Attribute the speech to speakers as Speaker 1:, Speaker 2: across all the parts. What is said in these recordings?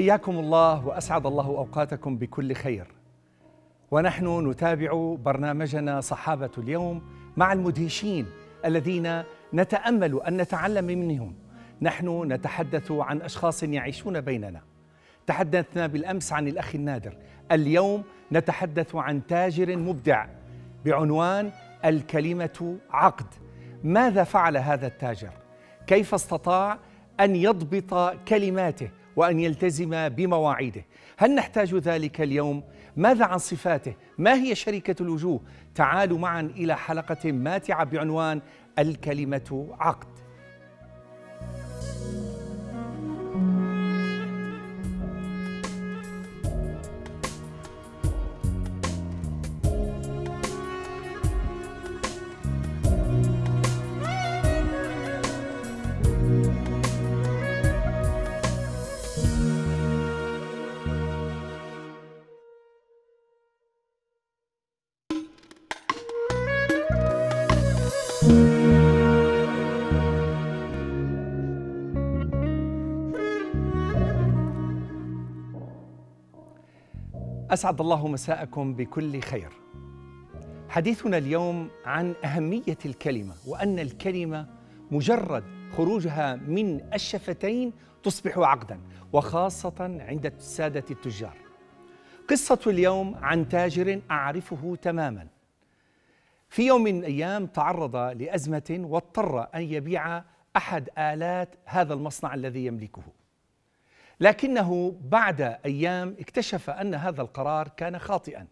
Speaker 1: حياكم الله واسعد الله اوقاتكم بكل خير. ونحن نتابع برنامجنا صحابه اليوم مع المدهشين الذين نتامل ان نتعلم منهم. نحن نتحدث عن اشخاص يعيشون بيننا. تحدثنا بالامس عن الاخ النادر، اليوم نتحدث عن تاجر مبدع بعنوان الكلمه عقد. ماذا فعل هذا التاجر؟ كيف استطاع ان يضبط كلماته وأن يلتزم بمواعيده هل نحتاج ذلك اليوم؟ ماذا عن صفاته؟ ما هي شركة الوجوه؟ تعالوا معا إلى حلقة ماتعة بعنوان الكلمة عقد أسعد الله مساءكم بكل خير. حديثنا اليوم عن أهمية الكلمة وأن الكلمة مجرد خروجها من الشفتين تصبح عقدا وخاصة عند السادة التجار. قصة اليوم عن تاجر أعرفه تماما. في يوم من الأيام تعرض لأزمة واضطر أن يبيع أحد آلات هذا المصنع الذي يملكه. لكنه بعد ايام اكتشف ان هذا القرار كان خاطئا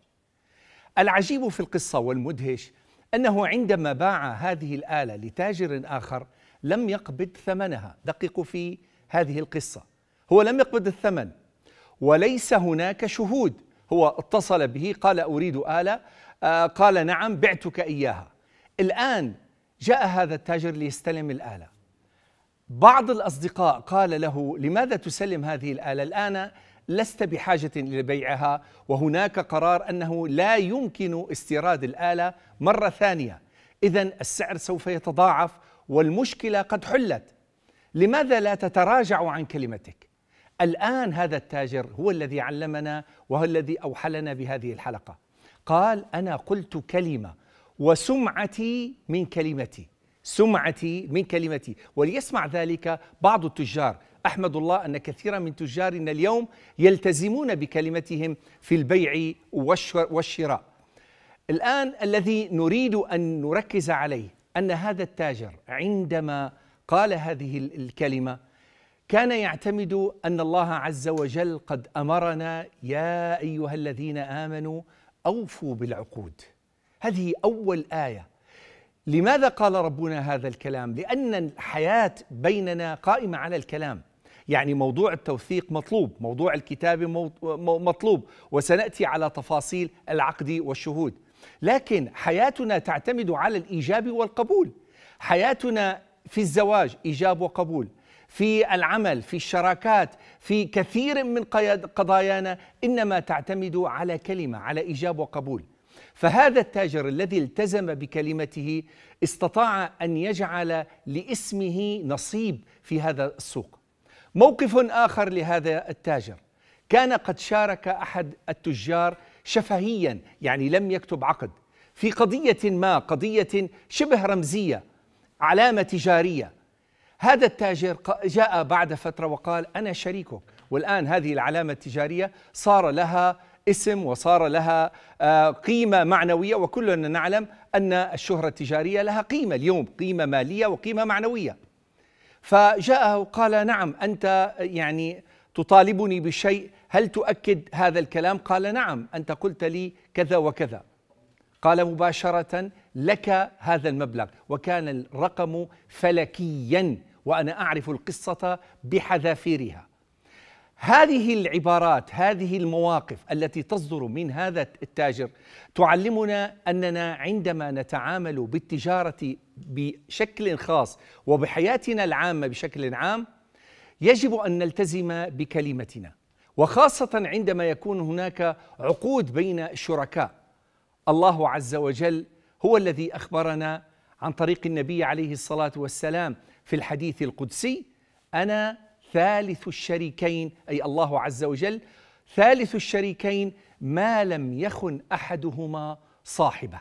Speaker 1: العجيب في القصه والمدهش انه عندما باع هذه الاله لتاجر اخر لم يقبض ثمنها دققوا في هذه القصه هو لم يقبض الثمن وليس هناك شهود هو اتصل به قال اريد اله آه، قال نعم بعتك اياها الان جاء هذا التاجر ليستلم الاله بعض الأصدقاء قال له لماذا تسلم هذه الآلة الآن لست بحاجة إلى بيعها وهناك قرار أنه لا يمكن استيراد الآلة مرة ثانية إذا السعر سوف يتضاعف والمشكلة قد حلت لماذا لا تتراجع عن كلمتك الآن هذا التاجر هو الذي علمنا وهو الذي أوحلنا بهذه الحلقة قال أنا قلت كلمة وسمعتي من كلمتي سمعتي من كلمتي وليسمع ذلك بعض التجار احمد الله ان كثيرا من تجارنا اليوم يلتزمون بكلمتهم في البيع والشراء الان الذي نريد ان نركز عليه ان هذا التاجر عندما قال هذه الكلمه كان يعتمد ان الله عز وجل قد امرنا يا ايها الذين امنوا اوفوا بالعقود هذه اول ايه لماذا قال ربنا هذا الكلام؟ لأن الحياة بيننا قائمة على الكلام يعني موضوع التوثيق مطلوب موضوع الكتابة مطلوب وسنأتي على تفاصيل العقد والشهود لكن حياتنا تعتمد على الإيجاب والقبول حياتنا في الزواج إيجاب وقبول في العمل في الشراكات في كثير من قضايانا إنما تعتمد على كلمة على إيجاب وقبول فهذا التاجر الذي التزم بكلمته استطاع ان يجعل لاسمه نصيب في هذا السوق. موقف اخر لهذا التاجر كان قد شارك احد التجار شفهيا يعني لم يكتب عقد في قضيه ما قضيه شبه رمزيه علامه تجاريه هذا التاجر جاء بعد فتره وقال انا شريكك والان هذه العلامه التجاريه صار لها اسم وصار لها آه، قيمة معنوية وكلنا نعلم أن الشهرة التجارية لها قيمة اليوم قيمة مالية وقيمة معنوية فجاءه وقال نعم أنت يعني تطالبني بشيء هل تؤكد هذا الكلام قال نعم أنت قلت لي كذا وكذا قال مباشرة لك هذا المبلغ وكان الرقم فلكيا وأنا أعرف القصة بحذافيرها هذه العبارات هذه المواقف التي تصدر من هذا التاجر تعلمنا اننا عندما نتعامل بالتجاره بشكل خاص وبحياتنا العامه بشكل عام يجب ان نلتزم بكلمتنا وخاصه عندما يكون هناك عقود بين الشركاء الله عز وجل هو الذي اخبرنا عن طريق النبي عليه الصلاه والسلام في الحديث القدسي انا ثالث الشريكين أي الله عز وجل ثالث الشريكين ما لم يخن أحدهما صاحبه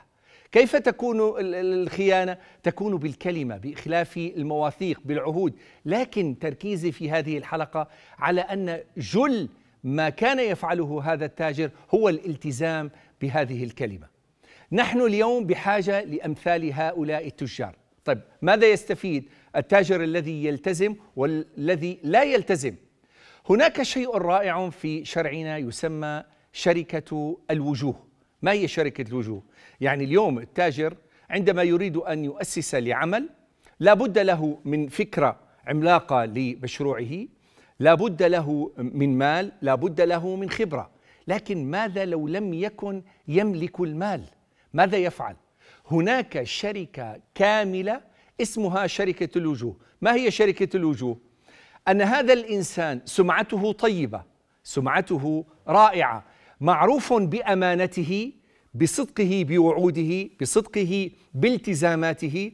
Speaker 1: كيف تكون الخيانة؟ تكون بالكلمة باخلاف المواثيق بالعهود لكن تركيزي في هذه الحلقة على أن جل ما كان يفعله هذا التاجر هو الالتزام بهذه الكلمة نحن اليوم بحاجة لأمثال هؤلاء التجار طيب ماذا يستفيد التاجر الذي يلتزم والذي لا يلتزم هناك شيء رائع في شرعنا يسمى شركة الوجوه ما هي شركة الوجوه؟ يعني اليوم التاجر عندما يريد أن يؤسس لعمل لا بد له من فكرة عملاقة لمشروعه لا بد له من مال لا بد له من خبرة لكن ماذا لو لم يكن يملك المال؟ ماذا يفعل؟ هناك شركة كاملة اسمها شركة الوجوه ما هي شركة الوجوه؟ أن هذا الإنسان سمعته طيبة سمعته رائعة معروف بأمانته بصدقه بوعوده بصدقه بالتزاماته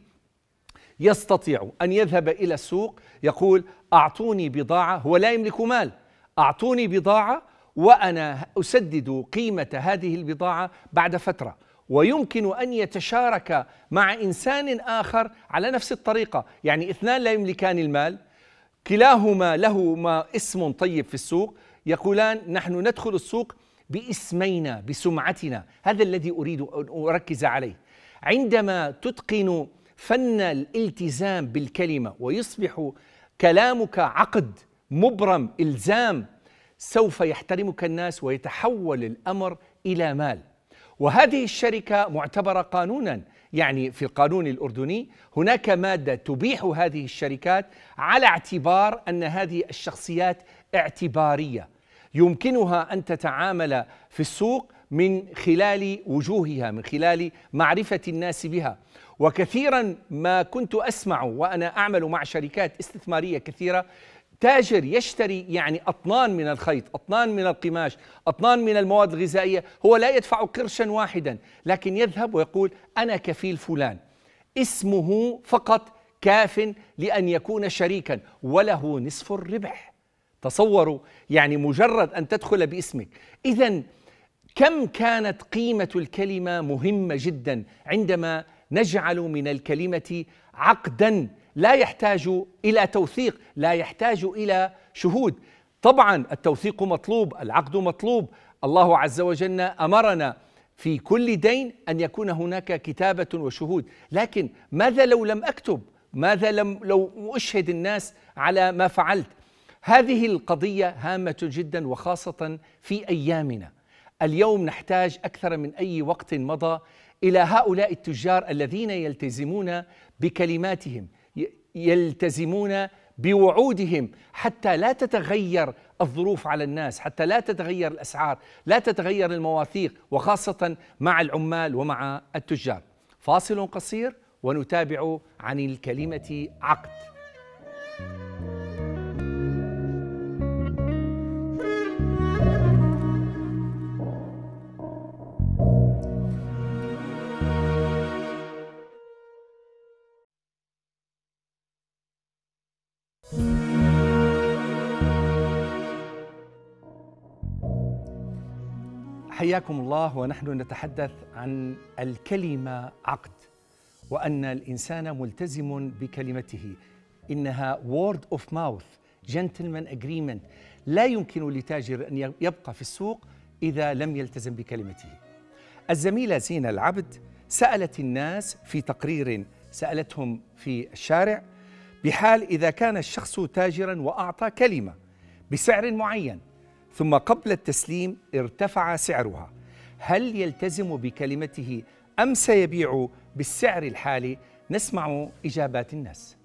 Speaker 1: يستطيع أن يذهب إلى السوق يقول أعطوني بضاعة هو لا يملك مال أعطوني بضاعة وأنا أسدد قيمة هذه البضاعة بعد فترة ويمكن ان يتشارك مع انسان اخر على نفس الطريقه، يعني اثنان لا يملكان المال كلاهما لهما اسم طيب في السوق يقولان نحن ندخل السوق باسمينا بسمعتنا، هذا الذي اريد ان اركز عليه. عندما تتقن فن الالتزام بالكلمه ويصبح كلامك عقد مبرم الزام سوف يحترمك الناس ويتحول الامر الى مال وهذه الشركة معتبرة قانونا يعني في القانون الأردني هناك مادة تبيح هذه الشركات على اعتبار أن هذه الشخصيات اعتبارية يمكنها أن تتعامل في السوق من خلال وجوهها من خلال معرفة الناس بها وكثيرا ما كنت أسمع وأنا أعمل مع شركات استثمارية كثيرة تاجر يشتري يعني أطنان من الخيط أطنان من القماش أطنان من المواد الغذائية هو لا يدفع قرشا واحدا لكن يذهب ويقول أنا كفيل فلان اسمه فقط كاف لأن يكون شريكا وله نصف الربح تصوروا يعني مجرد أن تدخل باسمك إذا كم كانت قيمة الكلمة مهمة جدا عندما نجعل من الكلمة عقدا لا يحتاج إلى توثيق لا يحتاج إلى شهود طبعا التوثيق مطلوب العقد مطلوب الله عز وجل أمرنا في كل دين أن يكون هناك كتابة وشهود لكن ماذا لو لم أكتب ماذا لم لو أشهد الناس على ما فعلت هذه القضية هامة جدا وخاصة في أيامنا اليوم نحتاج اكثر من اي وقت مضى الى هؤلاء التجار الذين يلتزمون بكلماتهم يلتزمون بوعودهم حتى لا تتغير الظروف على الناس حتى لا تتغير الاسعار لا تتغير المواثيق وخاصه مع العمال ومع التجار فاصل قصير ونتابع عن الكلمه عقد حياكم الله ونحن نتحدث عن الكلمه عقد وان الانسان ملتزم بكلمته انها وورد اوف ماوث جنتلمان اجريمنت لا يمكن لتاجر ان يبقى في السوق اذا لم يلتزم بكلمته. الزميله زينه العبد سالت الناس في تقرير سالتهم في الشارع بحال اذا كان الشخص تاجرا واعطى كلمه بسعر معين ثم قبل التسليم ارتفع سعرها هل يلتزم بكلمته أم سيبيع بالسعر الحالي نسمع إجابات الناس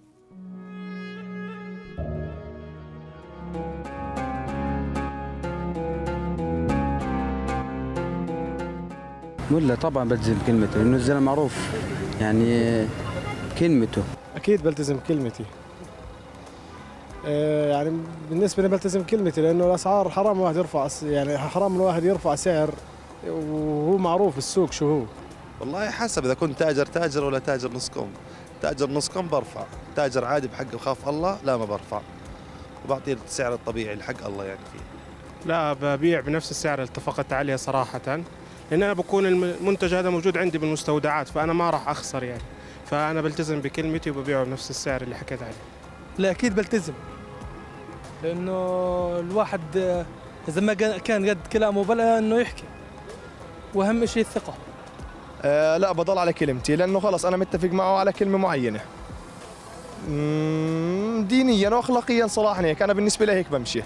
Speaker 1: ولا طبعا بلتزم كلمته لأنه الزلمة معروف يعني كلمته أكيد بلتزم كلمتي
Speaker 2: آه، يعني بالنسبه لي بلتزم كلمتي لانه الاسعار حرام الواحد يرفع يعني حرام الواحد يرفع سعر وهو معروف السوق شو هو والله حسب اذا كنت تاجر تاجر ولا تاجر نص كم تاجر نص كم برفع تاجر عادي بحق وخاف الله لا ما برفع وبعطيه السعر الطبيعي الحق الله يعني فيه لا ببيع بنفس السعر اللي اتفقت عليه صراحه لان انا بكون المنتج هذا موجود عندي بالمستودعات فانا ما راح اخسر يعني فانا بلتزم بكلمتي وببيعه بنفس السعر اللي حكيت عليه لا اكيد بلتزم لانه الواحد اذا ما كان قد كلامه بلا انه يحكي واهم شيء الثقه أه لا بضل على كلمتي لانه خلص انا متفق معه على كلمه معينه دينيا واخلاقيا صراحه هيك انا بالنسبه لي هيك بمشي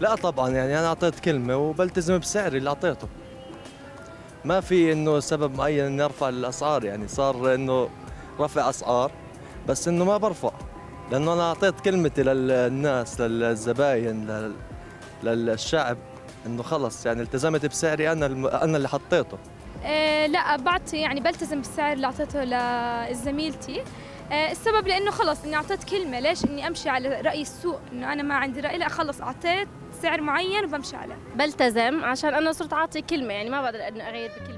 Speaker 2: لا طبعا يعني انا اعطيت كلمه وبلتزم بسعري اللي اعطيته ما في انه سبب معين اني ارفع الاسعار يعني صار انه رفع اسعار بس انه ما برفع لانه انا اعطيت كلمتي للناس للزباين للشعب انه خلص يعني التزمت
Speaker 1: بسعري انا انا اللي حطيته إيه لا بعطي يعني بلتزم بالسعر اللي اعطيته لزميلتي آه، السبب لانه خلص اني اعطيت كلمه ليش اني امشي على راي السوق انه انا ما عندي راي لا خلص اعطيت سعر معين وبمشي عليه بلتزم عشان انا صرت اعطي كلمه يعني ما بقدر اغير بكلمه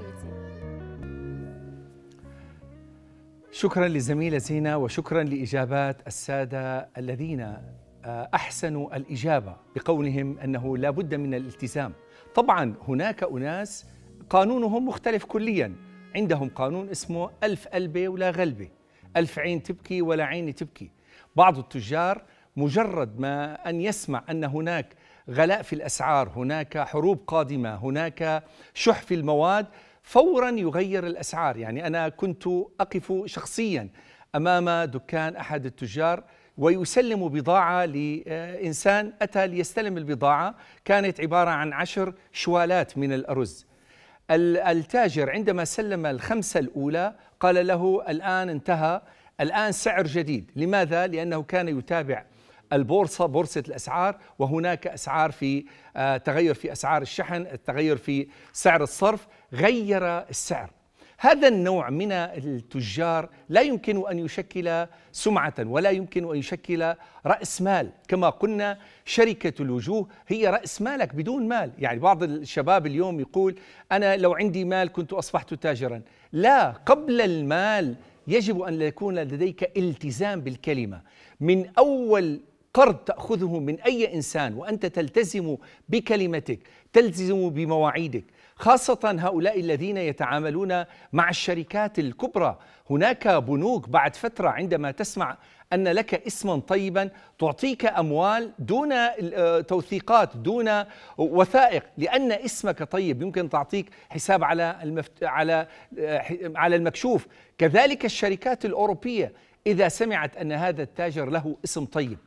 Speaker 1: شكرا للزميله زينة وشكرا لإجابات السادة الذين آه، أحسنوا الإجابة بقولهم أنه لا بد من الالتزام طبعا هناك أناس قانونهم مختلف كليا عندهم قانون اسمه ألف قلبة ولا غلبة ألف عين تبكي ولا عين تبكي بعض التجار مجرد ما أن يسمع أن هناك غلاء في الأسعار هناك حروب قادمة هناك شح في المواد فورا يغير الاسعار يعني انا كنت اقف شخصيا امام دكان احد التجار ويسلم بضاعة لإنسان أتى ليستلم البضاعة كانت عبارة عن عشر شوالات من الأرز التاجر عندما سلم الخمسة الأولى قال له الآن انتهى الآن سعر جديد لماذا؟ لأنه كان يتابع البورصة بورصة الأسعار وهناك أسعار في آه، تغير في أسعار الشحن التغير في سعر الصرف غير السعر هذا النوع من التجار لا يمكن ان يشكل سمعه ولا يمكن ان يشكل راس مال كما قلنا شركه الوجوه هي راس مالك بدون مال يعني بعض الشباب اليوم يقول انا لو عندي مال كنت اصبحت تاجرا لا قبل المال يجب ان يكون لديك التزام بالكلمه من اول قرض تاخذه من اي انسان وانت تلتزم بكلمتك تلتزم بمواعيدك خاصه هؤلاء الذين يتعاملون مع الشركات الكبرى هناك بنوك بعد فتره عندما تسمع ان لك اسما طيبا تعطيك اموال دون آه، توثيقات دون وثائق لان اسمك طيب يمكن تعطيك حساب على المفت... على آه، على المكشوف كذلك الشركات الاوروبيه اذا سمعت ان هذا التاجر له اسم طيب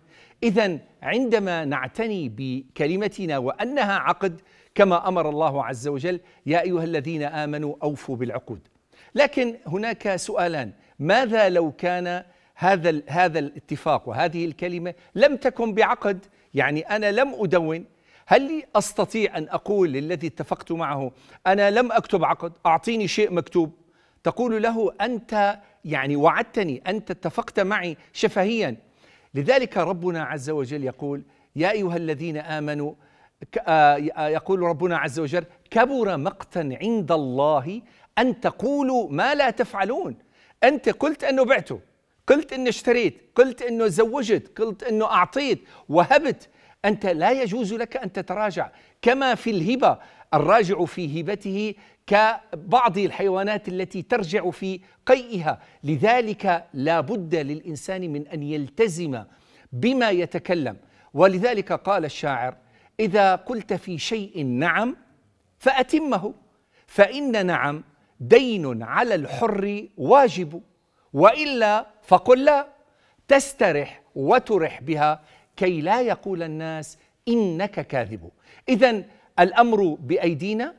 Speaker 1: إذا عندما نعتني بكلمتنا وأنها عقد كما أمر الله عز وجل يا أيها الذين آمنوا أوفوا بالعقود لكن هناك سؤالان ماذا لو كان هذا هذا الاتفاق وهذه الكلمه لم تكن بعقد يعني انا لم ادون هل استطيع ان اقول للذي اتفقت معه انا لم اكتب عقد اعطيني شيء مكتوب تقول له انت يعني وعدتني انت اتفقت معي شفهيا لذلك ربنا عز وجل يقول يا أيها الذين آمنوا آه، آه، يقول ربنا عز وجل كبر مقتا عند الله أن تقولوا ما لا تفعلون أنت قلت أنه بعته قلت أنه اشتريت قلت أنه زوجت قلت أنه أعطيت وهبت أنت لا يجوز لك أن تتراجع كما في الهبة الراجع في هبته كبعض الحيوانات التي ترجع في قيئها لذلك لا بد للإنسان من أن يلتزم بما يتكلم ولذلك قال الشاعر إذا قلت في شيء نعم فأتمه فإن نعم دين على الحر واجب وإلا فقل لا تسترح وترح بها كي لا يقول الناس إنك كاذب إذا الامر بايدينا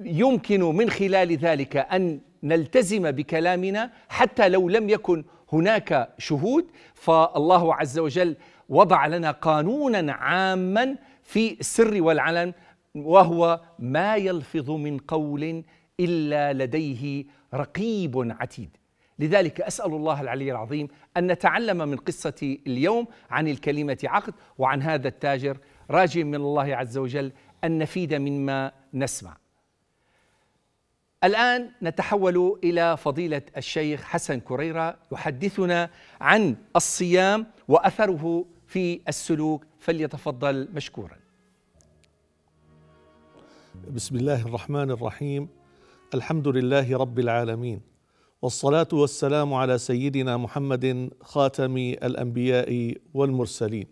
Speaker 1: يمكن من خلال ذلك ان نلتزم بكلامنا حتى لو لم يكن هناك شهود فالله عز وجل وضع لنا قانونا عاما في السر والعلن وهو ما يلفظ من قول الا لديه رقيب عتيد لذلك اسال الله العلي العظيم ان نتعلم من قصه اليوم عن الكلمه عقد وعن هذا التاجر راجئ من الله عز وجل أن نفيد مما نسمع الآن نتحول إلى فضيلة الشيخ حسن كريرة يحدثنا عن الصيام وأثره في السلوك فليتفضل مشكورا
Speaker 2: بسم الله الرحمن الرحيم الحمد لله رب العالمين والصلاة والسلام على سيدنا محمد خاتم الأنبياء والمرسلين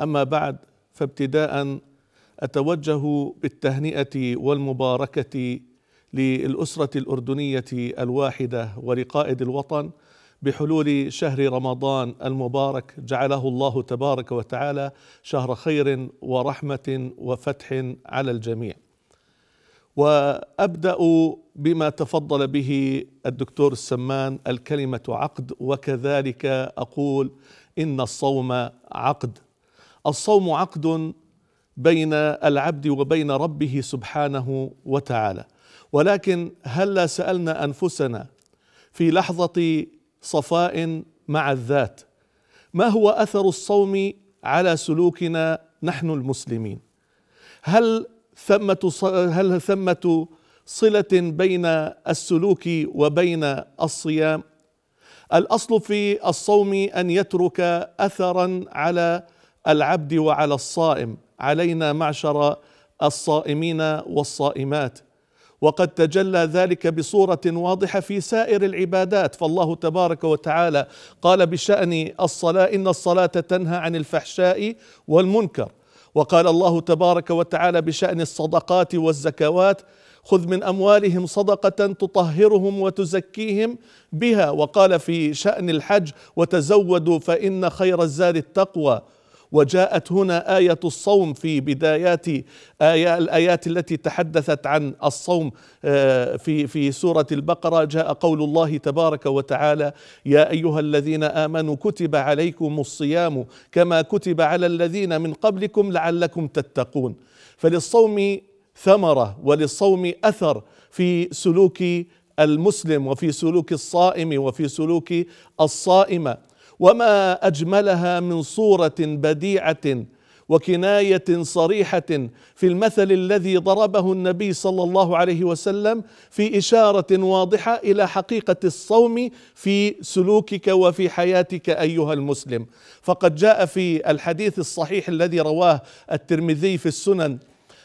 Speaker 2: أما بعد فابتداء اتوجه بالتهنئه والمباركه للاسره الاردنيه الواحده ولقائد الوطن بحلول شهر رمضان المبارك جعله الله تبارك وتعالى شهر خير ورحمه وفتح على الجميع. وابدا بما تفضل به الدكتور السمان الكلمه عقد وكذلك اقول ان الصوم عقد الصوم عقد بين العبد وبين ربه سبحانه وتعالى ولكن هلا سالنا انفسنا في لحظه صفاء مع الذات ما هو اثر الصوم على سلوكنا نحن المسلمين هل ثمه هل ثمه صله بين السلوك وبين الصيام الاصل في الصوم ان يترك اثرا على العبد وعلى الصائم علينا معشر الصائمين والصائمات وقد تجلى ذلك بصوره واضحه في سائر العبادات فالله تبارك وتعالى قال بشان الصلاه ان الصلاه تنهى عن الفحشاء والمنكر وقال الله تبارك وتعالى بشان الصدقات والزكوات خذ من اموالهم صدقه تطهرهم وتزكيهم بها وقال في شان الحج وتزودوا فان خير الزاد التقوى وجاءت هنا آية الصوم في بدايات آية الآيات التي تحدثت عن الصوم آه، في في سورة البقرة جاء قول الله تبارك وتعالى يا أيها الذين آمنوا كتب عليكم الصيام كما كتب على الذين من قبلكم لعلكم تتقون فللصوم ثمرة وللصوم أثر في سلوك المسلم وفي سلوك الصائم وفي سلوك الصائمه وما اجملها من صوره بديعه وكنايه صريحه في المثل الذي ضربه النبي صلى الله عليه وسلم في اشاره واضحه الى حقيقه الصوم في سلوكك وفي حياتك ايها المسلم فقد جاء في الحديث الصحيح الذي رواه الترمذي في السنن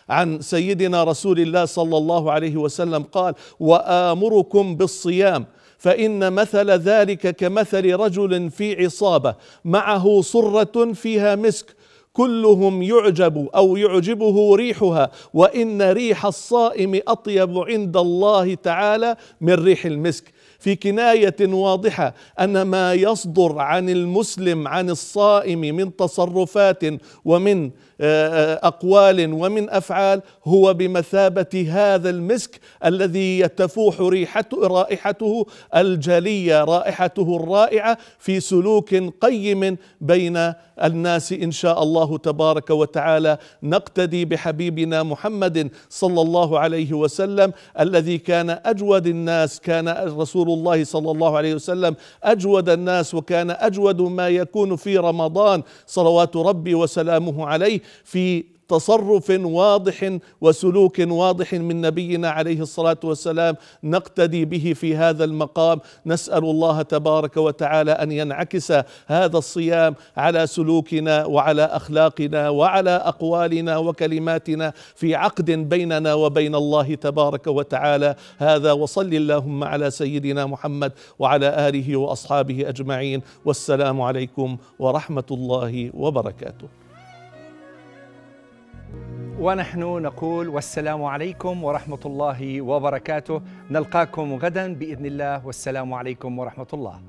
Speaker 2: عن سيدنا رسول الله صلى الله عليه وسلم قال وامركم بالصيام فإن مثل ذلك كمثل رجل في عصابة معه صرة فيها مسك كلهم يعجب او يعجبه ريحها وان ريح الصائم اطيب عند الله تعالى من ريح المسك في كنايه واضحه ان ما يصدر عن المسلم عن الصائم من تصرفات ومن آه، آه، اقوال ومن افعال هو بمثابه هذا المسك الذي يتفوح ريحته رائحته الجليه رائحته الرائعه في سلوك قيم بين الناس ان شاء الله تبارك وتعالى نقتدي بحبيبنا محمد صلى الله عليه وسلم الذي كان اجود الناس كان رسول الله صلى الله عليه وسلم أجود الناس وكان أجود ما يكون في رمضان صلوات ربي وسلامه عليه في تصرف واضح وسلوك واضح من نبينا عليه الصلاه والسلام نقتدي به في هذا المقام نسال الله تبارك وتعالى ان ينعكس هذا الصيام على سلوكنا وعلى اخلاقنا وعلى اقوالنا وكلماتنا في عقد بيننا وبين الله تبارك وتعالى هذا وصل اللهم على سيدنا محمد وعلى اله واصحابه اجمعين والسلام عليكم ورحمه الله وبركاته
Speaker 1: ونحن نقول والسلام عليكم ورحمة الله وبركاته نلقاكم غدا بإذن الله والسلام عليكم ورحمة الله